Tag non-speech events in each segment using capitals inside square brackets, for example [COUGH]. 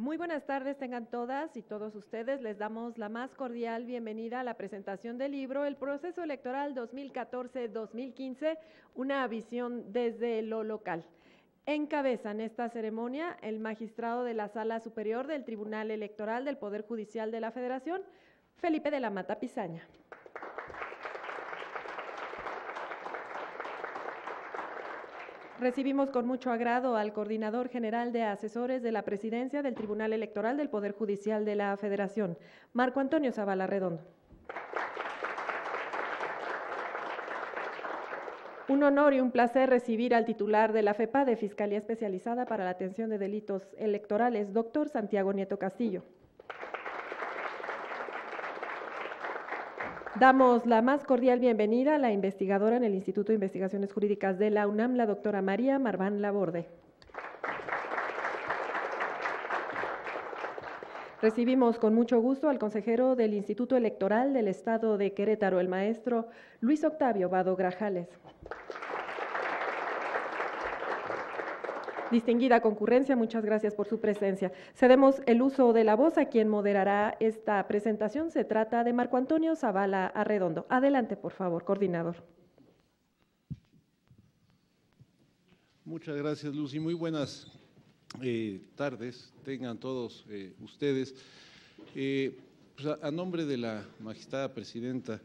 Muy buenas tardes tengan todas y todos ustedes. Les damos la más cordial bienvenida a la presentación del libro El proceso electoral 2014-2015, una visión desde lo local. Encabezan esta ceremonia el magistrado de la Sala Superior del Tribunal Electoral del Poder Judicial de la Federación, Felipe de la Mata Pizaña. Recibimos con mucho agrado al coordinador general de asesores de la presidencia del Tribunal Electoral del Poder Judicial de la Federación, Marco Antonio Zavala Redondo. Un honor y un placer recibir al titular de la FEPA de Fiscalía Especializada para la Atención de Delitos Electorales, doctor Santiago Nieto Castillo. Damos la más cordial bienvenida a la investigadora en el Instituto de Investigaciones Jurídicas de la UNAM, la doctora María Marván Laborde. Recibimos con mucho gusto al consejero del Instituto Electoral del Estado de Querétaro, el maestro Luis Octavio Vado Grajales. Distinguida concurrencia, muchas gracias por su presencia. Cedemos el uso de la voz a quien moderará esta presentación. Se trata de Marco Antonio Zavala Arredondo. Adelante, por favor, coordinador. Muchas gracias, Lucy. Muy buenas eh, tardes tengan todos eh, ustedes. Eh, pues, a, nombre de la magistrada presidenta,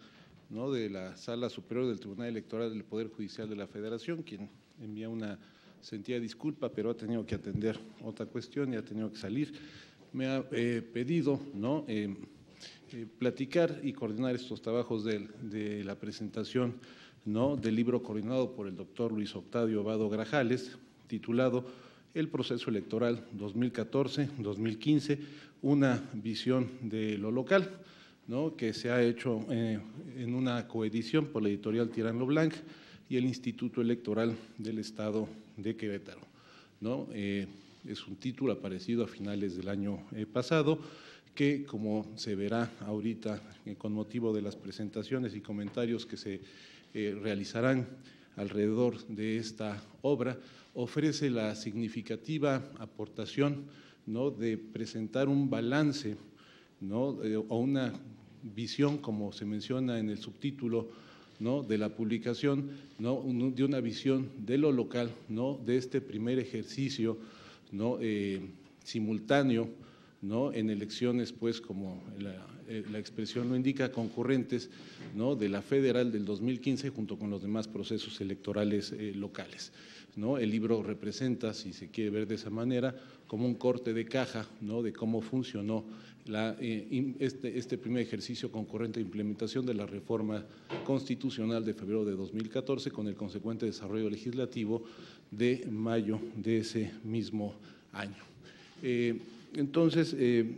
de la Sala Superior del Tribunal Electoral del Poder Judicial de la Federación, quien envía una sentida disculpa, pero ha tenido que atender otra cuestión y ha tenido que salir. Me ha eh, pedido ¿no? Eh, eh, platicar y coordinar estos trabajos de, la presentación ¿no? del libro coordinado por el doctor Luis Octavio Vado Grajales, titulado El proceso electoral 2014-2015, una visión de lo local que se ha hecho eh, en una coedición por la editorial Tirano Blanc y el Instituto Electoral del Estado de Querétaro. ¿no? Eh, es un título aparecido a finales del año eh, pasado que, como se verá ahorita con motivo de las presentaciones y comentarios que se realizarán alrededor de esta obra, ofrece la significativa aportación ¿no? de presentar un balance ¿no? o una visión, como se menciona en el subtítulo ¿no? de la publicación, ¿no? de una visión de lo local, ¿no? de este primer ejercicio ¿no? Eh, simultáneo en elecciones, pues como la, eh, expresión lo indica, concurrentes de la federal del 2015 junto con los demás procesos electorales eh, locales. El libro representa, si se quiere ver de esa manera, como un corte de caja de cómo funcionó eh, este, este, primer ejercicio concurrente de implementación de la reforma constitucional de febrero de 2014 con el consecuente desarrollo legislativo de mayo de ese mismo año. Entonces, eh,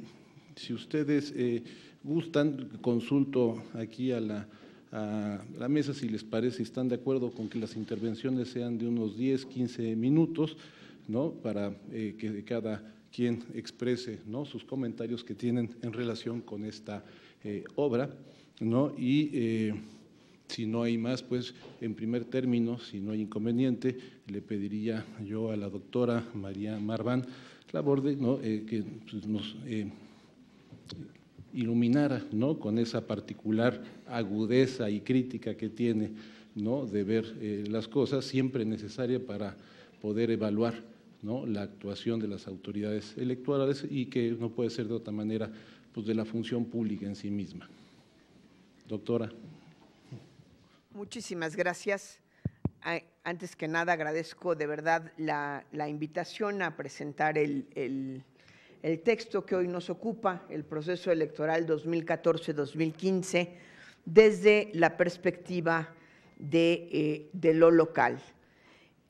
si ustedes eh, gustan, consulto aquí a la, mesa si les parece, si están de acuerdo con que las intervenciones sean de unos 10, 15 minutos, ¿no? para eh, que cada quien exprese sus comentarios que tienen en relación con esta obra. ¿no? Y si no hay más, pues en primer término, si no hay inconveniente, le pediría yo a la doctora María Marván labor eh, que pues, nos eh, iluminara con esa particular agudeza y crítica que tiene de ver eh, las cosas, siempre necesaria para poder evaluar la actuación de las autoridades electorales y que no puede ser de otra manera pues, de la función pública en sí misma. Doctora. Muchísimas gracias antes que nada agradezco de verdad la, invitación a presentar el, texto que hoy nos ocupa, el proceso electoral 2014-2015, desde la perspectiva de, eh, lo local.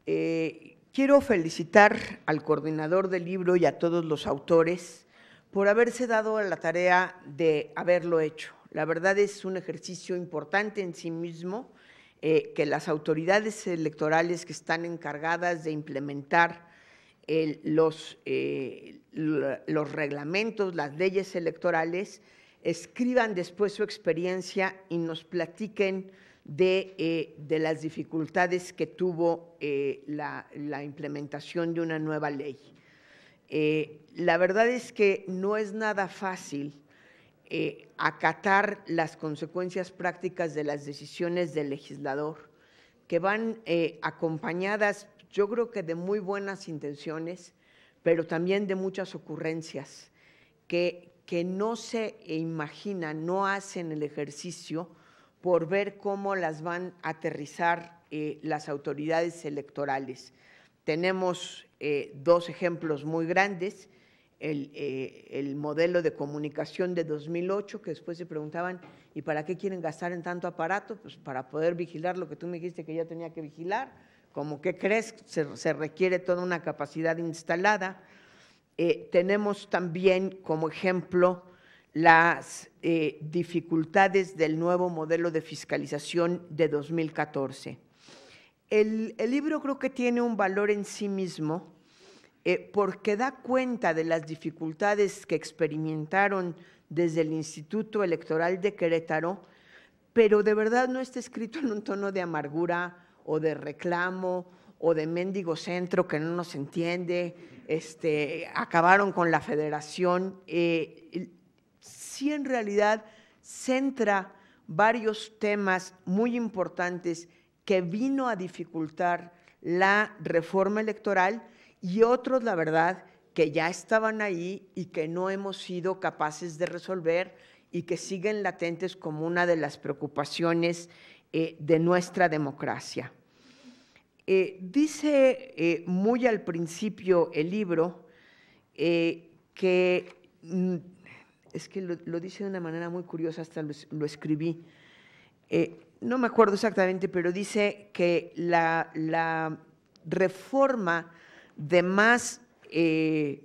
Eh, quiero felicitar al coordinador del libro y a todos los autores por haberse dado la tarea de haberlo hecho. La verdad es un ejercicio importante en sí mismo eh, que las autoridades electorales que están encargadas de implementar eh, los, eh, los reglamentos, las leyes electorales, escriban después su experiencia y nos platiquen de, las dificultades que tuvo la, implementación de una nueva ley. la verdad es que no es nada fácil eh, acatar las consecuencias prácticas de las decisiones del legislador, que van eh, acompañadas, yo creo que de muy buenas intenciones, pero también de muchas ocurrencias, que, no se imaginan, no hacen el ejercicio por ver cómo las van a aterrizar eh, las autoridades electorales. Tenemos dos ejemplos muy grandes eh, el, modelo de comunicación de 2008, que después se preguntaban, ¿y para qué quieren gastar en tanto aparato? Pues para poder vigilar lo que tú me dijiste que ya tenía que vigilar, como que crees, se, se requiere toda una capacidad instalada. Eh, tenemos también como ejemplo las eh, dificultades del nuevo modelo de fiscalización de 2014. El, el libro creo que tiene un valor en sí mismo eh, porque da cuenta de las dificultades que experimentaron desde el Instituto Electoral de Querétaro, pero de verdad no está escrito en un tono de amargura o de reclamo o de mendigo centro que no nos entiende, este, acabaron con la federación. Eh, sí en realidad centra varios temas muy importantes que vino a dificultar la reforma electoral y otros, la verdad, que ya estaban ahí y que no hemos sido capaces de resolver y que siguen latentes como una de las preocupaciones eh, de nuestra democracia. Eh, dice eh, muy al principio el libro que, mm, es que lo, dice de una manera muy curiosa, hasta lo, escribí, no me acuerdo exactamente, pero dice que la reforma eh,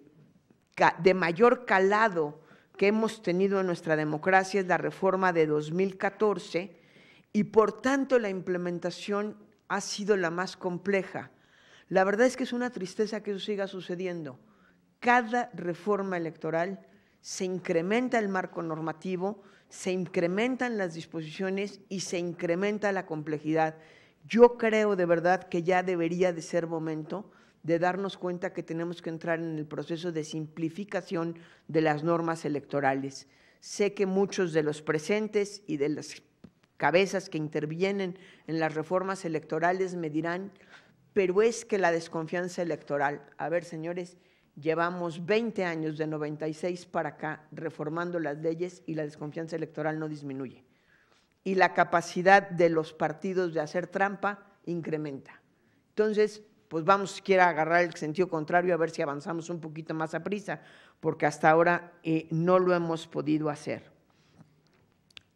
de mayor calado que hemos tenido en nuestra democracia es la reforma de 2014 y por tanto la implementación ha sido la más compleja. La verdad es que es una tristeza que eso siga sucediendo. Cada reforma electoral se incrementa el marco normativo, se incrementan las disposiciones y se incrementa la complejidad. Yo creo de verdad que ya debería de ser momento de darnos cuenta que tenemos que entrar en el proceso de simplificación de las normas electorales. Sé que muchos de los presentes y de las cabezas que intervienen en las reformas electorales me dirán, pero es que la desconfianza electoral, a ver señores, llevamos 20 años de 96 para acá reformando las leyes y la desconfianza electoral no disminuye. Y la capacidad de los partidos de hacer trampa incrementa. Entonces, pues vamos siquiera a agarrar el sentido contrario a ver si avanzamos un poquito más a prisa, porque hasta ahora eh, no lo hemos podido hacer.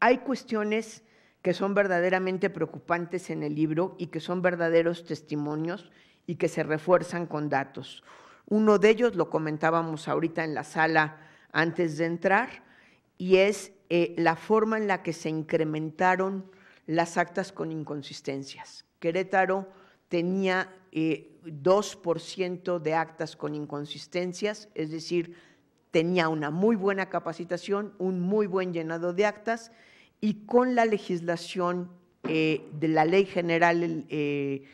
Hay cuestiones que son verdaderamente preocupantes en el libro y que son verdaderos testimonios y que se refuerzan con datos. Uno de ellos lo comentábamos ahorita en la sala antes de entrar y es eh, la forma en la que se incrementaron las actas con inconsistencias. Querétaro tenía 2% eh, de actas con inconsistencias, es decir, tenía una muy buena capacitación, un muy buen llenado de actas y con la legislación eh, de la Ley General eh,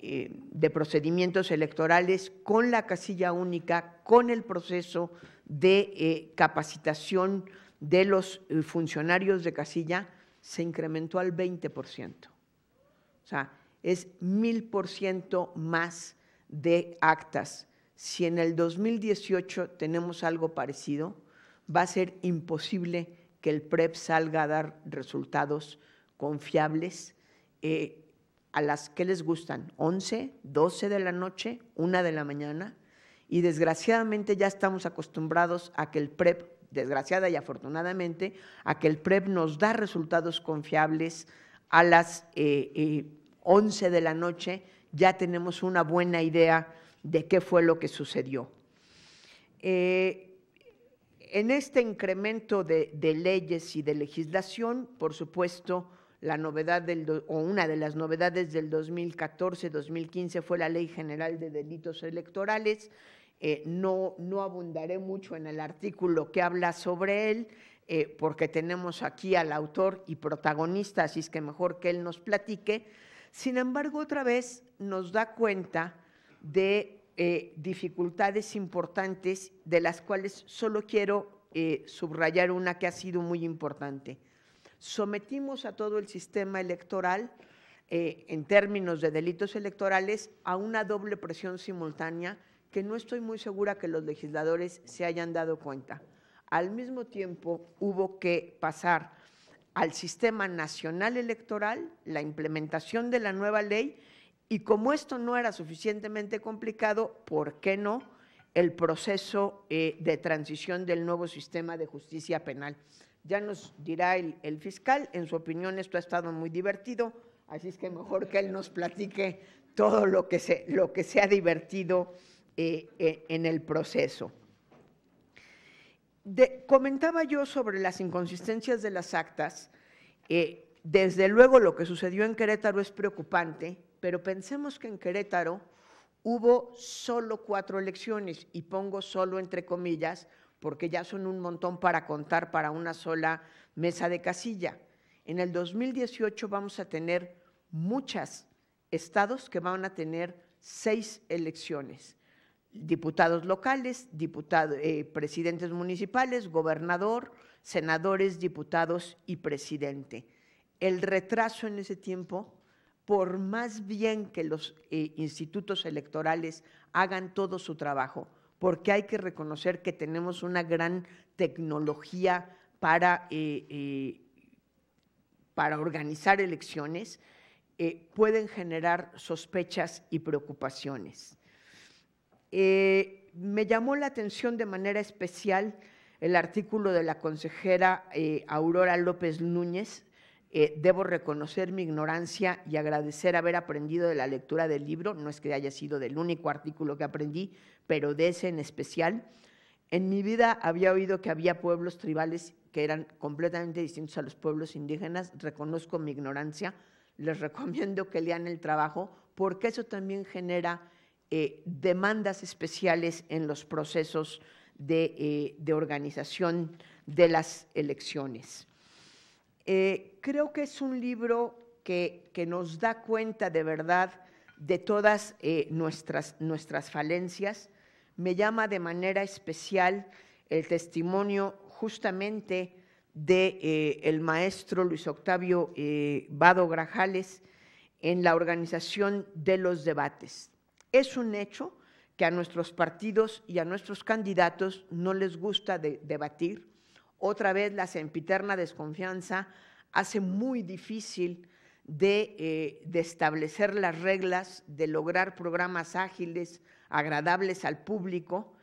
de Procedimientos Electorales, con la casilla única, con el proceso de capacitación de los funcionarios de casilla, se incrementó al 20%. O sea, es mil por ciento más de actas. Si en el 2018 tenemos algo parecido, va a ser imposible que el PREP salga a dar resultados confiables eh, a las que les gustan, 11, 12 de la noche, 1 de la mañana, y desgraciadamente ya estamos acostumbrados a que el PREP, desgraciada y afortunadamente, a que el PREP nos da resultados confiables a las eh, eh, 11 de la noche ya tenemos una buena idea de qué fue lo que sucedió. Eh, en este incremento de, leyes y de legislación, por supuesto, la novedad del, una de las novedades del 2014-2015 fue la Ley General de Delitos Electorales. Eh, no, abundaré mucho en el artículo que habla sobre él, eh, porque tenemos aquí al autor y protagonista, así es que mejor que él nos platique sin embargo, otra vez nos da cuenta de eh, dificultades importantes, de las cuales solo quiero eh, subrayar una que ha sido muy importante. Sometimos a todo el sistema electoral, eh, en términos de delitos electorales, a una doble presión simultánea que no estoy muy segura que los legisladores se hayan dado cuenta. Al mismo tiempo, hubo que pasar al Sistema Nacional Electoral la implementación de la nueva ley y como esto no era suficientemente complicado, ¿por qué no el proceso eh, de transición del nuevo sistema de justicia penal? Ya nos dirá el, fiscal, en su opinión esto ha estado muy divertido, así es que mejor que él nos platique todo lo que se, lo que se ha divertido eh, eh, en el proceso comentaba yo sobre las inconsistencias de las actas. Eh, desde luego lo que sucedió en Querétaro es preocupante, pero pensemos que en Querétaro hubo solo cuatro elecciones, y pongo solo entre comillas, porque ya son un montón para contar para una sola mesa de casilla. En el 2018 vamos a tener muchos estados que van a tener seis elecciones diputados locales, eh, presidentes municipales, gobernador, senadores, diputados y presidente. El retraso en ese tiempo, por más bien que los eh, institutos electorales hagan todo su trabajo, porque hay que reconocer que tenemos una gran tecnología para, eh, para organizar elecciones, pueden generar sospechas y preocupaciones. Eh, me llamó la atención de manera especial el artículo de la consejera eh, Aurora López Núñez. Eh, debo reconocer mi ignorancia y agradecer haber aprendido de la lectura del libro. No es que haya sido del único artículo que aprendí, pero de ese en especial. En mi vida había oído que había pueblos tribales que eran completamente distintos a los pueblos indígenas. Reconozco mi ignorancia. Les [LAUGHS] recomiendo que lean el trabajo porque eso también genera eh, demandas especiales en los procesos de, eh, organización de las elecciones. Eh, creo que es un libro que, nos da cuenta de verdad de todas nuestras, falencias. Me llama de manera especial el testimonio justamente del maestro Luis Octavio Vado Grajales en la organización de los debates. Es un hecho que a nuestros partidos y a nuestros candidatos no les gusta debatir. Otra vez la sempiterna desconfianza hace muy difícil eh, de, establecer las reglas, de lograr programas ágiles, agradables al público.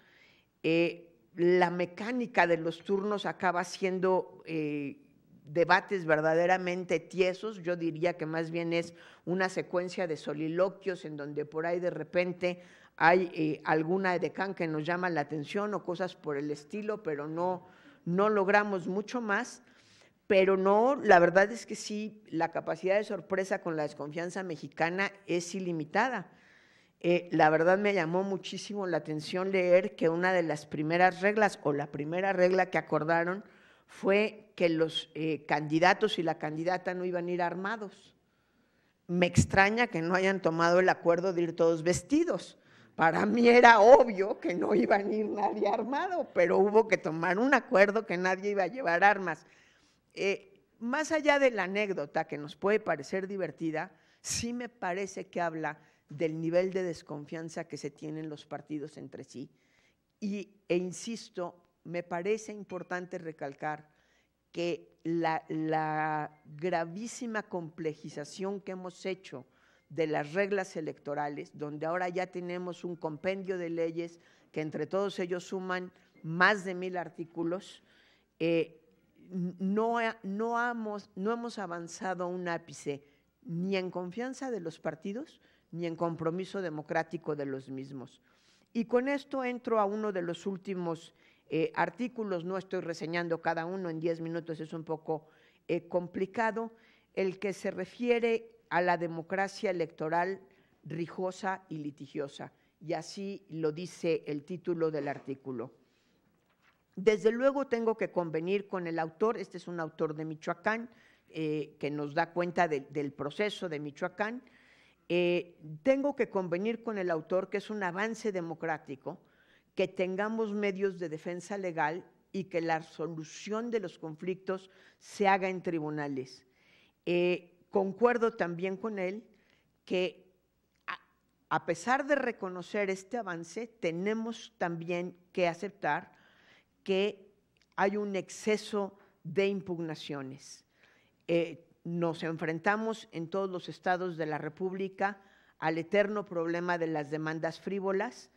Eh, la mecánica de los turnos acaba siendo eh, debates verdaderamente tiesos, yo diría que más bien es una secuencia de soliloquios en donde por ahí de repente hay eh, alguna edecán que nos llama la atención o cosas por el estilo, pero no, no logramos mucho más. Pero no, la verdad es que sí, la capacidad de sorpresa con la desconfianza mexicana es ilimitada. Eh, la verdad me llamó muchísimo la atención leer que una de las primeras reglas o la primera regla que acordaron fue que los eh, candidatos y la candidata no iban a ir armados. Me extraña que no hayan tomado el acuerdo de ir todos vestidos. Para mí era obvio que no iban a ir nadie armado, pero hubo que tomar un acuerdo que nadie iba a llevar armas. Eh, más allá de la anécdota que nos puede parecer divertida, sí me parece que habla del nivel de desconfianza que se tienen los partidos entre sí. Y, e insisto, me parece importante recalcar que la, gravísima complejización que hemos hecho de las reglas electorales, donde ahora ya tenemos un compendio de leyes que entre todos ellos suman más de mil artículos, eh, no, no, hemos, no hemos avanzado un ápice ni en confianza de los partidos ni en compromiso democrático de los mismos. Y con esto entro a uno de los últimos eh, artículos, no estoy reseñando cada uno en 10 minutos, es un poco eh, complicado, el que se refiere a la democracia electoral rijosa y litigiosa, y así lo dice el título del artículo. Desde luego tengo que convenir con el autor, este es un autor de Michoacán, eh, que nos da cuenta del proceso de Michoacán, tengo que convenir con el autor que es un avance democrático, que tengamos medios de defensa legal y que la solución de los conflictos se haga en tribunales. Eh, concuerdo también con él que a, pesar de reconocer este avance, tenemos también que aceptar que hay un exceso de impugnaciones. Eh, nos enfrentamos en todos los estados de la República al eterno problema de las demandas frívolas,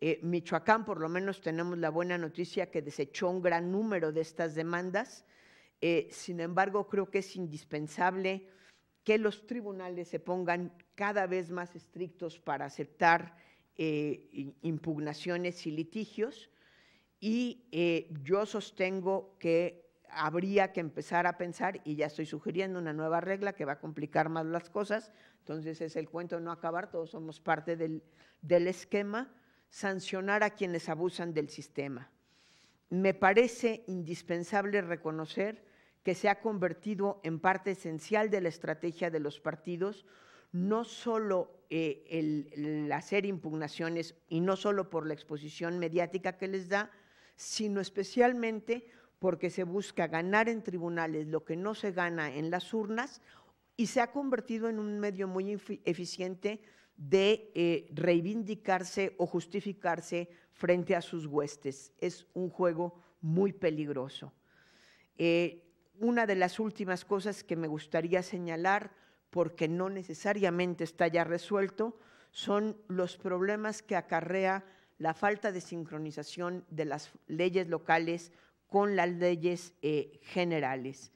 eh, Michoacán, por lo menos, tenemos la buena noticia que desechó un gran número de estas demandas. Eh, sin embargo, creo que es indispensable que los tribunales se pongan cada vez más estrictos para aceptar eh, impugnaciones y litigios. Y yo sostengo que habría que empezar a pensar, y ya estoy sugiriendo una nueva regla que va a complicar más las cosas, entonces es el cuento no acabar, todos somos parte del esquema, sancionar a quienes abusan del sistema. Me parece indispensable reconocer que se ha convertido en parte esencial de la estrategia de los partidos, no solo eh, el, el, hacer impugnaciones y no solo por la exposición mediática que les da, sino especialmente porque se busca ganar en tribunales lo que no se gana en las urnas y se ha convertido en un medio muy eficiente de eh, reivindicarse o justificarse frente a sus huestes. Es un juego muy peligroso. Eh, una de las últimas cosas que me gustaría señalar, porque no necesariamente está ya resuelto, son los problemas que acarrea la falta de sincronización de las leyes locales con las leyes eh, generales.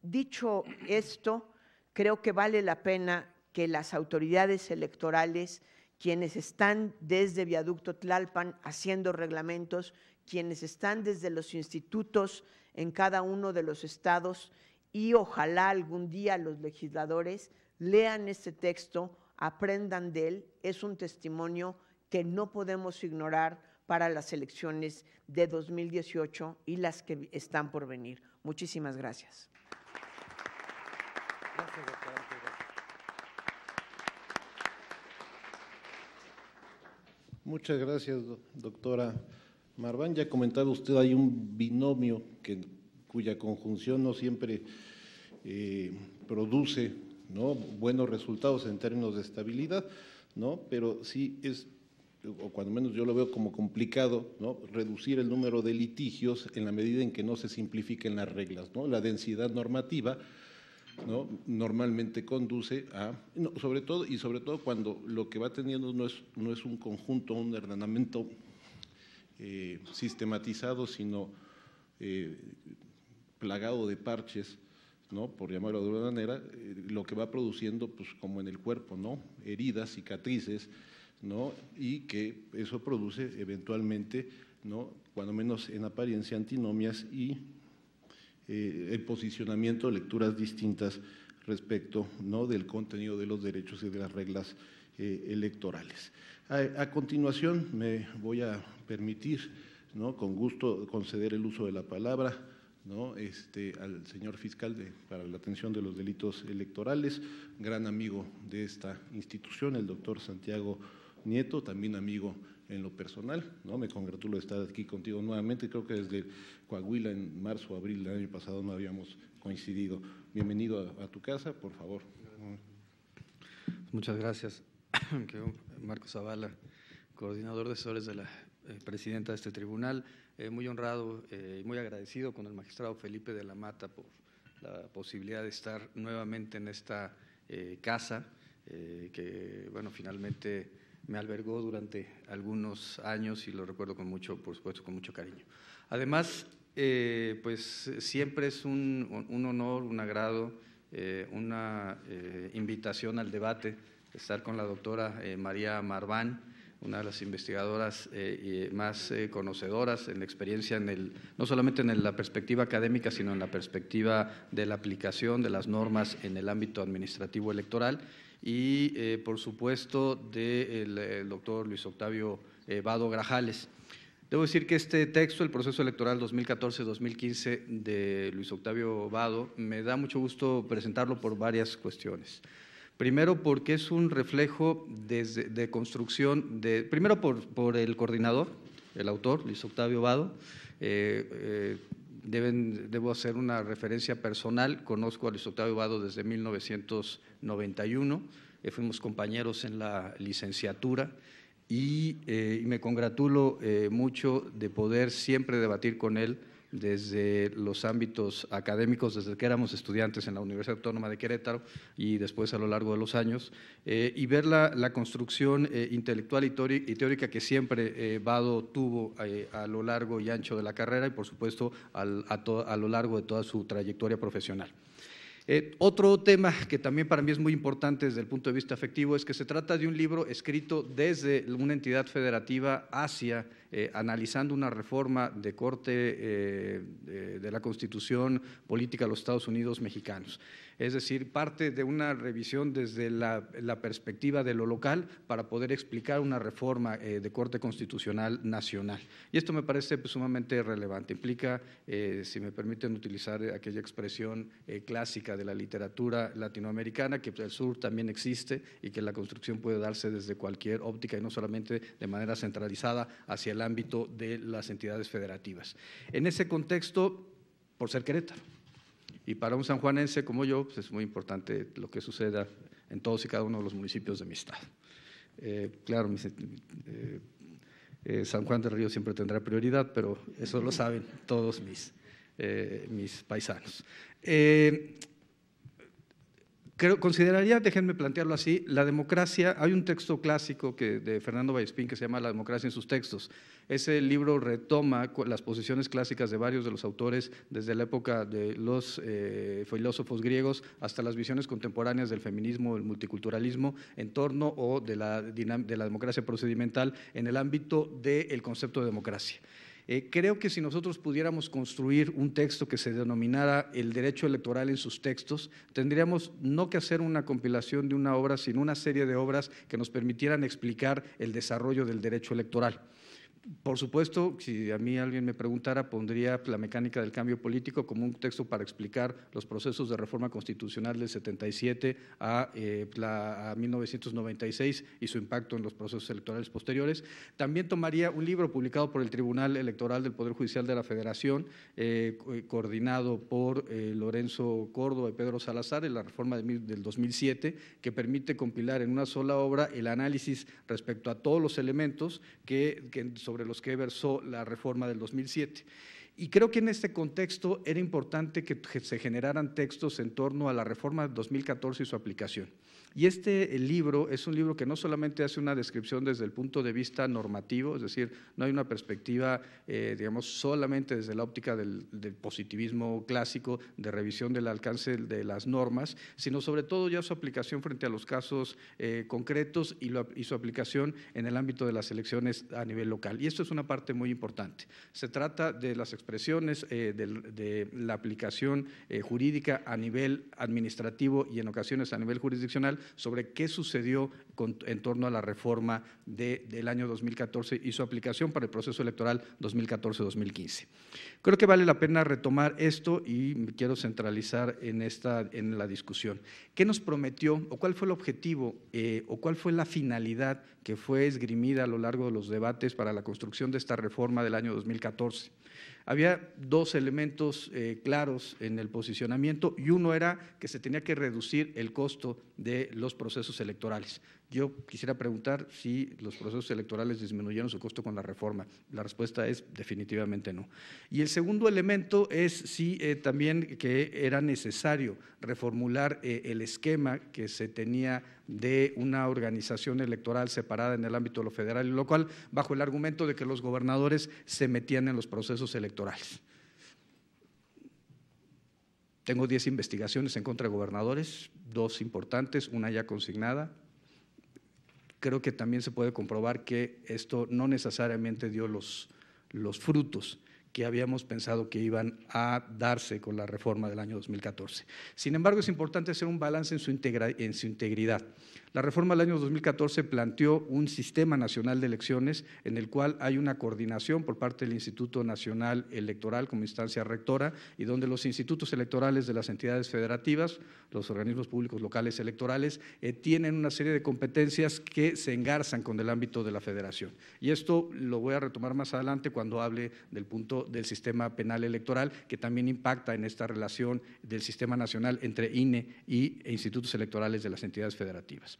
Dicho esto, creo que vale la pena que las autoridades electorales, quienes están desde Viaducto Tlalpan haciendo reglamentos, quienes están desde los institutos en cada uno de los estados y ojalá algún día los legisladores lean este texto, aprendan de él, es un testimonio que no podemos ignorar para las elecciones de 2018 y las que están por venir. Muchísimas gracias. Muchas gracias, doctora Marván. Ya ha comentado usted, hay un binomio que, cuya conjunción no siempre eh, produce buenos resultados en términos de estabilidad, ¿no? pero sí es o cuando menos yo lo veo como complicado, ¿no? reducir el número de litigios en la medida en que no se simplifiquen las reglas. ¿no? La densidad normativa normalmente conduce a, sobre todo, y sobre todo cuando lo que va teniendo no es, no es un conjunto, un ordenamiento eh, sistematizado, sino eh, plagado de parches, ¿no? por llamarlo de una manera, eh, lo que va produciendo, pues como en el cuerpo, ¿no? heridas, cicatrices, ¿no? y que eso produce eventualmente, ¿no? cuando menos en apariencia, antinomias y eh, el posicionamiento, lecturas distintas respecto ¿no? del contenido de los derechos y de las reglas eh, electorales. A, continuación me voy a permitir, ¿no? con gusto, conceder el uso de la palabra ¿no? este, al señor fiscal para la atención de los delitos electorales, gran amigo de esta institución, el doctor Santiago Nieto, también amigo en lo personal. ¿no? Me congratulo de estar aquí contigo nuevamente. Creo que desde Coahuila, en marzo o abril del año pasado, no habíamos coincidido. Bienvenido a, tu casa, por favor. Muchas gracias. [COUGHS] Marco Zavala, coordinador de soles de la eh, presidenta de este tribunal. Eh, muy honrado eh, y muy agradecido con el magistrado Felipe de la Mata por la posibilidad de estar nuevamente en esta casa, que bueno, finalmente me albergó durante algunos años y lo recuerdo con mucho, por supuesto, con mucho cariño. Además, eh, pues siempre es un, honor, un agrado, eh, una eh, invitación al debate, estar con la doctora María Marván, una de las investigadoras más conocedoras en la experiencia, no solamente en la perspectiva académica, sino en la perspectiva de la aplicación de las normas en el ámbito administrativo electoral y, eh, por supuesto, del eh, doctor Luis Octavio eh, Vado Grajales. Debo decir que este texto, el proceso electoral 2014-2015 de Luis Octavio Vado, me da mucho gusto presentarlo por varias cuestiones. Primero, porque es un reflejo desde, de construcción, de, primero por, por el coordinador, el autor, Luis Octavio Vado, debo hacer una referencia personal. Conozco al Octavio Evado desde 1991, eh, fuimos compañeros en la licenciatura y eh, me congratulo eh, mucho de poder siempre debatir con él desde los ámbitos académicos, desde que éramos estudiantes en la Universidad Autónoma de Querétaro y después a lo largo de los años, eh, y ver la, construcción eh, intelectual y teórica que siempre eh, Vado tuvo a lo largo y ancho de la carrera y por supuesto a lo largo de toda su trayectoria profesional. Eh, otro tema que también para mí es muy importante desde el punto de vista afectivo es que se trata de un libro escrito desde una entidad federativa hacia, eh, analizando una reforma de corte eh, de la Constitución política de los Estados Unidos mexicanos es decir, parte de una revisión desde la, perspectiva de lo local para poder explicar una reforma eh, de corte constitucional nacional. Y esto me parece pues, sumamente relevante. Implica, eh, si me permiten utilizar aquella expresión eh, clásica de la literatura latinoamericana, que pues, el sur también existe y que la construcción puede darse desde cualquier óptica y no solamente de manera centralizada hacia el ámbito de las entidades federativas. En ese contexto, por ser Querétaro. Y para un sanjuanense como yo, pues es muy importante lo que suceda en todos y cada uno de los municipios de mi estado. Eh, claro, eh, eh, San Juan del Río siempre tendrá prioridad, pero eso lo saben todos mis, mis paisanos consideraría, déjenme plantearlo así, la democracia, hay un texto clásico que, de Fernando Vallespín que se llama La democracia en sus textos. Ese libro retoma las posiciones clásicas de varios de los autores desde la época de los eh, filósofos griegos hasta las visiones contemporáneas del feminismo, del multiculturalismo, en torno o de la, democracia procedimental en el ámbito del concepto de democracia. Eh, creo que si nosotros pudiéramos construir un texto que se denominara el derecho electoral en sus textos, tendríamos no que hacer una compilación de una obra, sino una serie de obras que nos permitieran explicar el desarrollo del derecho electoral. Por supuesto, si a mí alguien me preguntara, pondría la mecánica del cambio político como un texto para explicar los procesos de reforma constitucional del 77 a, 1996 eh, y su impacto en los procesos electorales posteriores. También tomaría un libro publicado por el Tribunal Electoral del Poder Judicial de la Federación, eh, eh, coordinado por Lorenzo Córdoba y Pedro Salazar, en la reforma del 2007, que permite compilar en una sola obra el análisis respecto a todos los elementos que sobre los que versó la reforma del 2007. Y creo que en este contexto era importante que se generaran textos en torno a la reforma del 2014 y su aplicación. Y este libro es un libro que no solamente hace una descripción desde el punto de vista normativo, es decir, no hay una perspectiva, eh, digamos, solamente desde la óptica del, positivismo clásico, de revisión del alcance de las normas, sino sobre todo ya su aplicación frente a los casos eh, concretos y, su aplicación en el ámbito de las elecciones a nivel local. Y esto es una parte muy importante. Se trata de las expresiones eh, de, la aplicación jurídica a nivel administrativo y en ocasiones a nivel jurisdiccional sobre qué sucedió en torno a la reforma del año 2014 y su aplicación para el proceso electoral 2014-2015. Creo que vale la pena retomar esto y me quiero centralizar en, esta, en la discusión. ¿Qué nos prometió o cuál fue el objetivo eh, o cuál fue la finalidad que fue esgrimida a lo largo de los debates para la construcción de esta reforma del año 2014? había dos elementos eh, claros en el posicionamiento y uno era que se tenía que reducir el costo de los procesos electorales. Yo quisiera preguntar si los procesos electorales disminuyeron su costo con la reforma. La respuesta es definitivamente no. Y el segundo elemento es si eh, también que era necesario reformular eh, el esquema que se tenía de una organización electoral separada en el ámbito de lo federal y cual bajo el argumento de que los gobernadores se metían en los procesos electorales. Tengo 10 investigaciones en contra de gobernadores, dos importantes, una ya consignada, creo que también se puede comprobar que esto no necesariamente dio los, los frutos que habíamos pensado que iban a darse con la reforma del año 2014. Sin embargo, es importante hacer un balance en su, en su integridad. La reforma del año 2014 planteó un sistema nacional de elecciones en el cual hay una coordinación por parte del Instituto Nacional Electoral como instancia rectora y donde los institutos electorales de las entidades federativas, los organismos públicos locales electorales, eh, tienen una serie de competencias que se engarzan con el ámbito de la federación. Y esto lo voy a retomar más adelante cuando hable del punto del sistema penal electoral, que también impacta en esta relación del sistema nacional entre INE y, e institutos electorales de las entidades federativas.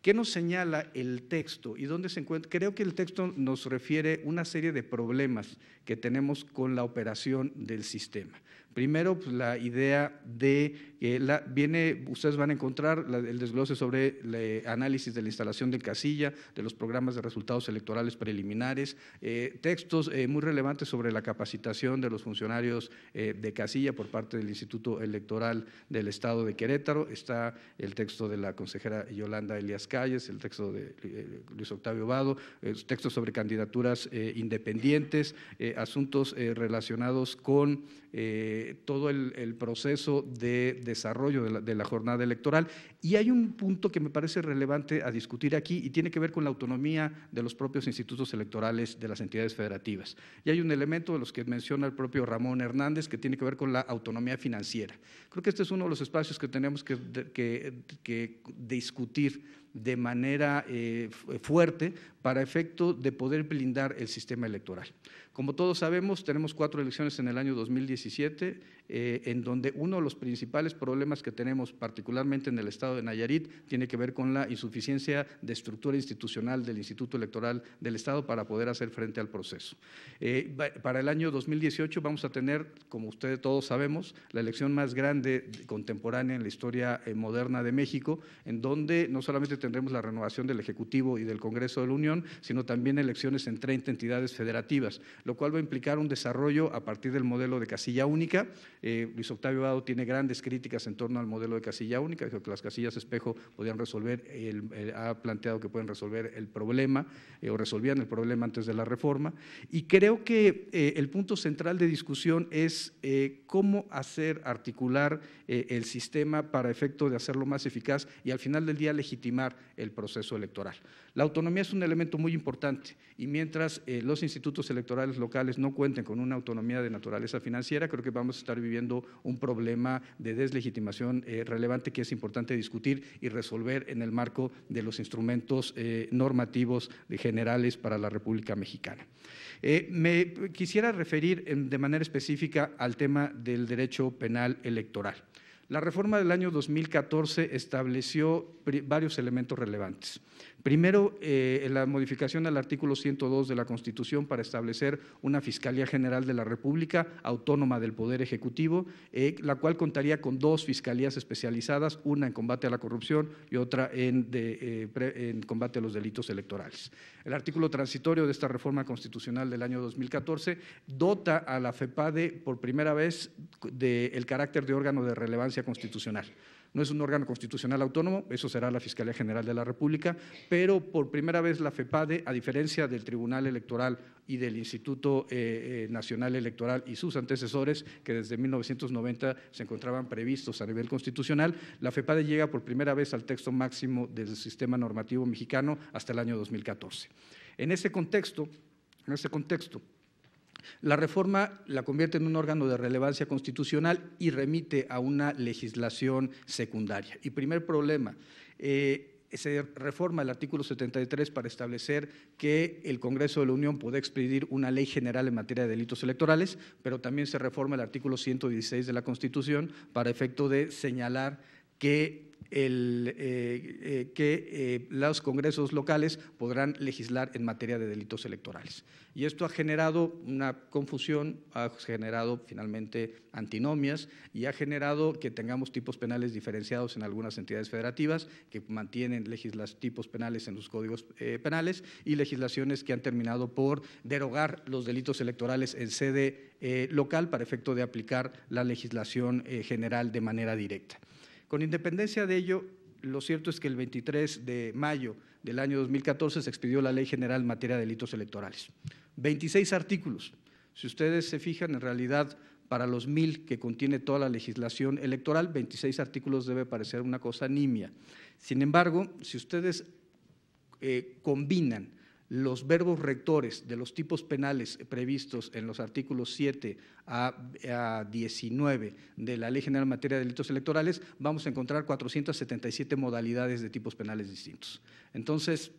¿Qué nos señala el texto y dónde se encuentra? Creo que el texto nos refiere una serie de problemas que tenemos con la operación del sistema. Primero, pues, la idea de, la, viene, ustedes van a encontrar el desglose sobre el eh, análisis de la instalación de casilla, de los programas de resultados electorales preliminares, eh, textos eh, muy relevantes sobre la capacitación de los funcionarios de casilla por parte del Instituto Electoral del Estado de Querétaro, está el texto de la consejera Yolanda Elias Calles, el texto de Luis Octavio Vado, textos sobre candidaturas independientes, asuntos relacionados con… Eh, todo el, proceso de desarrollo de la, jornada electoral. Y hay un punto que me parece relevante a discutir aquí y tiene que ver con la autonomía de los propios institutos electorales de las entidades federativas. Y hay un elemento de los que menciona el propio Ramón Hernández que tiene que ver con la autonomía financiera. Creo que este es uno de los espacios que tenemos que discutir de manera eh, eh, fuerte para efecto de poder blindar el sistema electoral. Como todos sabemos, tenemos cuatro elecciones en el año 2017, eh, en donde uno de los principales problemas que tenemos, particularmente en el estado de Nayarit, tiene que ver con la insuficiencia de estructura institucional del Instituto Electoral del Estado para poder hacer frente al proceso. Eh, para el año 2018 vamos a tener, como ustedes todos sabemos, la elección más grande contemporánea en la historia eh, moderna de México, en donde no solamente tendremos la renovación del Ejecutivo y del Congreso de la Unión, sino también elecciones en 30 entidades federativas, lo cual va a implicar un desarrollo a partir del modelo de casilla única, eh, Luis Octavio Bado tiene grandes críticas en torno al modelo de casilla única, dijo que las casillas espejo podían resolver, ha planteado que pueden resolver el problema eh, o resolvían el problema antes de la reforma. Y creo que eh, el punto central de discusión es cómo hacer articular el sistema para efecto de hacerlo más eficaz y al final del día legitimar el proceso electoral. La autonomía es un elemento muy importante y mientras los institutos electorales locales no cuenten con una autonomía de naturaleza financiera, creo que vamos a estar viviendo un problema de deslegitimación eh, relevante que es importante discutir y resolver en el marco de los instrumentos eh, normativos generales para la República Mexicana. Eh, me quisiera referir de manera específica al tema del derecho penal electoral. La reforma del año 2014 estableció varios elementos relevantes. Primero, eh, la modificación al artículo 102 de la Constitución para establecer una Fiscalía General de la República autónoma del Poder Ejecutivo, eh, la cual contaría con dos fiscalías especializadas, una en combate a la corrupción y otra en, eh, combate a los delitos electorales. El artículo transitorio de esta reforma constitucional del año 2014 dota a la FEPADE por primera vez del carácter de órgano de relevancia constitucional. No es un órgano constitucional autónomo, eso será la Fiscalía General de la República, pero por primera vez la FEPADE, a diferencia del Tribunal Electoral y del Instituto eh, eh, Nacional Electoral y sus antecesores, que desde 1990 se encontraban previstos a nivel constitucional, la FEPADE llega por primera vez al texto máximo del sistema normativo mexicano hasta el año 2014. En ese contexto, en ese contexto, la reforma la convierte en un órgano de relevancia constitucional y remite a una legislación secundaria. Y primer problema, eh, se reforma el artículo 73 para establecer que el Congreso de la Unión puede expedir una ley general en materia de delitos electorales, pero también se reforma el artículo 116 de la Constitución para efecto de señalar que el, eh, eh, que eh, los congresos locales podrán legislar en materia de delitos electorales. Y esto ha generado una confusión, ha generado finalmente antinomias y ha generado que tengamos tipos penales diferenciados en algunas entidades federativas que mantienen tipos penales en los códigos penales y legislaciones que han terminado por derogar los delitos electorales en sede local para efecto de aplicar la legislación general de manera directa. Con independencia de ello, lo cierto es que el 23 de mayo del año 2014 se expidió la Ley General en materia de delitos electorales. 26 artículos. Si ustedes se fijan, en realidad, para los mil que contiene toda la legislación electoral, 26 artículos debe parecer una cosa nimia. Sin embargo, si ustedes eh, combinan los verbos rectores de los tipos penales previstos en los artículos 7 a, 19 de la Ley General en materia de delitos electorales, vamos a encontrar 477 modalidades de tipos penales distintos. Entonces,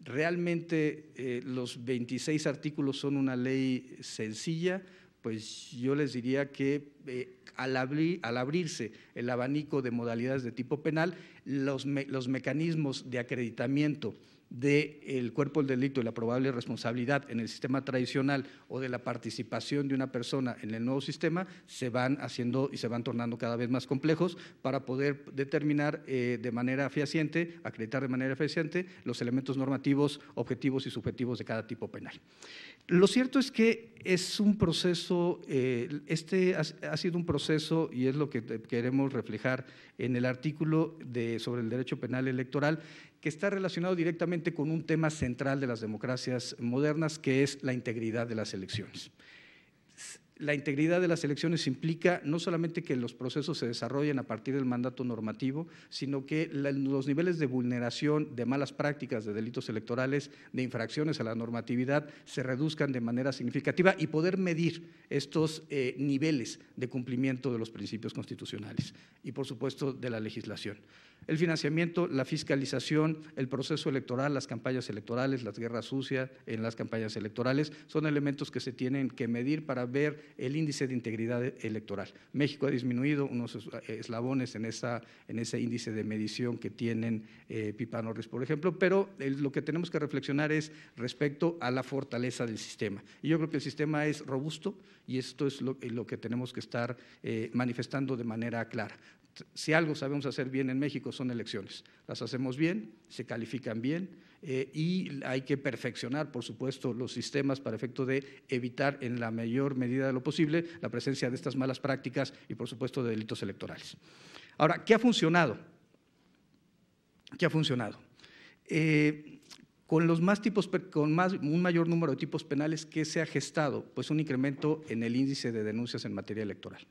realmente eh, los 26 artículos son una ley sencilla, pues yo les diría que eh, al, al, abrirse el abanico de modalidades de tipo penal, los, los mecanismos de acreditamiento del cuerpo del delito y la probable responsabilidad en el sistema tradicional o de la participación de una persona en el nuevo sistema se van haciendo y se van tornando cada vez más complejos para poder determinar eh, de manera fehaciente, acreditar de manera eficiente los elementos normativos, objetivos y subjetivos de cada tipo penal. Lo cierto es que es un proceso, eh, este ha, sido un proceso y es lo que queremos reflejar en el artículo de, sobre el derecho penal electoral que está relacionado directamente con un tema central de las democracias modernas, que es la integridad de las elecciones. La integridad de las elecciones implica no solamente que los procesos se desarrollen a partir del mandato normativo, sino que los niveles de vulneración, de malas prácticas, de delitos electorales, de infracciones a la normatividad se reduzcan de manera significativa y poder medir estos eh, niveles de cumplimiento de los principios constitucionales y, por supuesto, de la legislación el financiamiento, la fiscalización, el proceso electoral, las campañas electorales, las guerras sucias en las campañas electorales, son elementos que se tienen que medir para ver el índice de integridad electoral. México ha disminuido unos eh, eslabones en, esa, en ese índice de medición que tienen eh, Norris, por ejemplo, pero lo que tenemos que reflexionar es respecto a la fortaleza del sistema. Y yo creo que el sistema es robusto y esto es lo, que tenemos que estar eh, manifestando de manera clara si algo sabemos hacer bien en México son elecciones. Las hacemos bien, se califican bien eh, y hay que perfeccionar, por supuesto, los sistemas para efecto de evitar en la mayor medida de lo posible la presencia de estas malas prácticas y, por supuesto, de delitos electorales. Ahora, ¿qué ha funcionado? ¿Qué ha funcionado? Eh, con, los más tipos, con más, un mayor número de tipos penales, ¿qué se ha gestado? Pues un incremento en el índice de denuncias en materia electoral.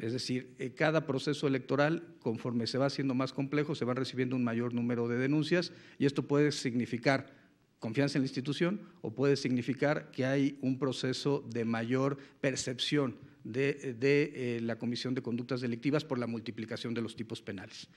Es decir, eh, cada proceso electoral, conforme se va haciendo más complejo, se va recibiendo un mayor número de denuncias y esto puede significar confianza en la institución o puede significar que hay un proceso de mayor percepción de, eh, la Comisión de Conductas Delictivas por la multiplicación de los tipos penales.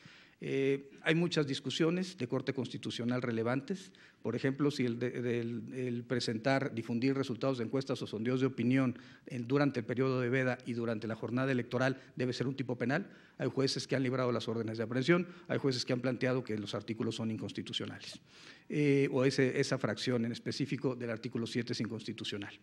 Eh, hay muchas discusiones de corte constitucional relevantes, por ejemplo, si el, presentar, difundir resultados de encuestas o sondeos de opinión durante el periodo de veda y durante la jornada electoral debe ser un tipo penal. Hay jueces que han librado las órdenes de aprehensión, hay jueces que han planteado que los artículos son inconstitucionales. Eh, o esa fracción en específico del artículo 7 es inconstitucional.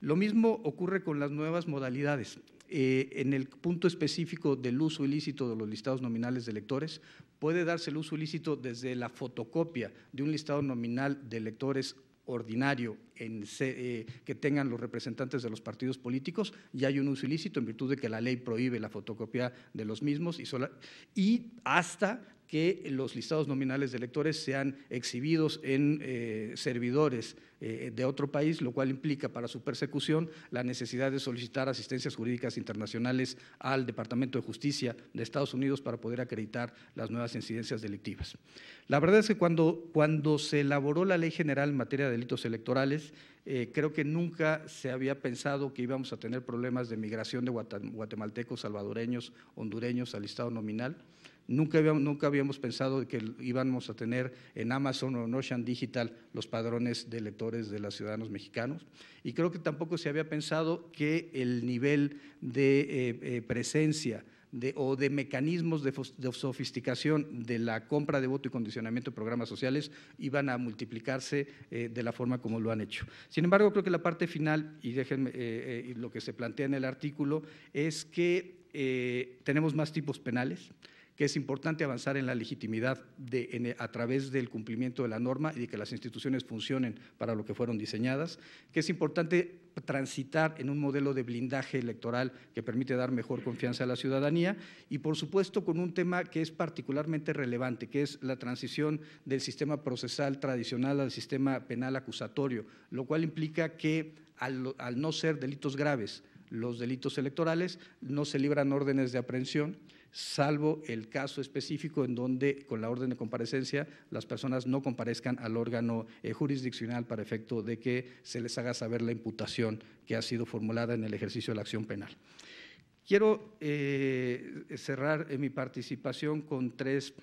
Lo mismo ocurre con las nuevas modalidades. Eh, en el punto específico del uso ilícito de los listados nominales de electores, puede darse el uso ilícito desde la fotocopia de un listado nominal de electores ordinario eh, que tengan los representantes de los partidos políticos, ya hay un uso ilícito en virtud de que la ley prohíbe la fotocopia de los mismos y hasta que los listados nominales de electores sean exhibidos en eh, servidores eh, de otro país, lo cual implica para su persecución la necesidad de solicitar asistencias jurídicas internacionales al Departamento de Justicia de Estados Unidos para poder acreditar las nuevas incidencias delictivas. La verdad es que cuando, cuando se elaboró la Ley General en materia de delitos electorales, eh, creo que nunca se había pensado que íbamos a tener problemas de migración de guatemaltecos, salvadoreños, hondureños al listado nominal. Nunca habíamos, pensado que íbamos a tener en Amazon o en Ocean Digital los padrones de electores de los ciudadanos mexicanos. Y creo que tampoco se había pensado que el nivel de eh, eh, presencia o de mecanismos de, sofisticación de la compra de voto y condicionamiento de programas sociales iban a multiplicarse eh, de la forma como lo han hecho. Sin embargo, creo que la parte final, y déjenme lo que se plantea en el artículo, es que tenemos más tipos penales que es importante avanzar en la legitimidad a través del cumplimiento de la norma y de que las instituciones funcionen para lo que fueron diseñadas, que es importante transitar en un modelo de blindaje electoral que permite dar mejor confianza a la ciudadanía y, por supuesto, con un tema que es particularmente relevante, que es la transición del sistema procesal tradicional al sistema penal acusatorio, lo cual implica que al no ser delitos graves, los delitos electorales, no se libran órdenes de aprehensión, salvo el caso específico en donde con la orden de comparecencia las personas no comparezcan al órgano eh, jurisdiccional para efecto de que se les haga saber la imputación que ha sido formulada en el ejercicio de la acción penal. Quiero eh, cerrar eh, mi participación con tres,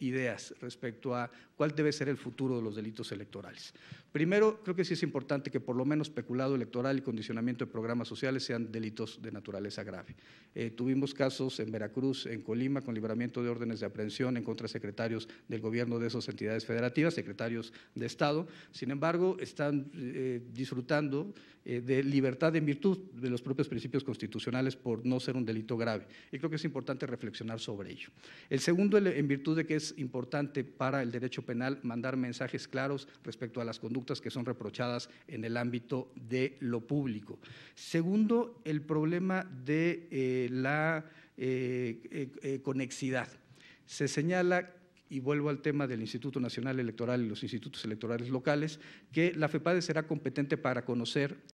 ideas respecto a cuál debe ser el futuro de los delitos electorales. Primero, creo que sí es importante que por lo menos peculado electoral y condicionamiento de programas sociales sean delitos de naturaleza grave. Eh, tuvimos casos en Veracruz, en Colima, con libramiento de órdenes de aprehensión en contra secretarios del gobierno de esas entidades federativas, secretarios de Estado. Sin embargo, están eh, disfrutando eh, de libertad en virtud de los propios principios constitucionales por no ser un delito grave. Y creo que es importante reflexionar sobre ello. El segundo, en virtud de que es importante para el derecho penal mandar mensajes claros respecto a las conductas que son reprochadas en el ámbito de lo público. Segundo, el problema de eh, la eh, eh, conexidad. Se señala y vuelvo al tema del Instituto Nacional Electoral y los institutos electorales locales, que la FEPADE será competente para conocer